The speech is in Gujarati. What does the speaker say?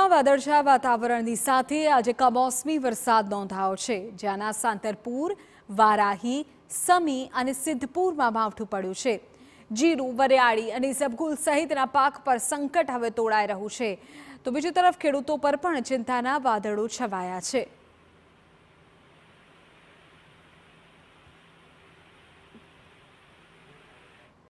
કચ્છમાં વાદળછાયા વાતાવરણની સાથે આજે કમોસમી વરસાદ નોંધાયો છે જ્યાંના સાંતરપુર વારાહી સમી અને સિદ્ધપુરમાં માવઠું પડ્યું છે જીરું વરિયાળી અને ઝબગુલ સહિતના પાક પર સંકટ હવે તોડાઈ રહ્યું છે તો બીજી તરફ ખેડૂતો પર પણ ચિંતાના વાદળો છવાયા છે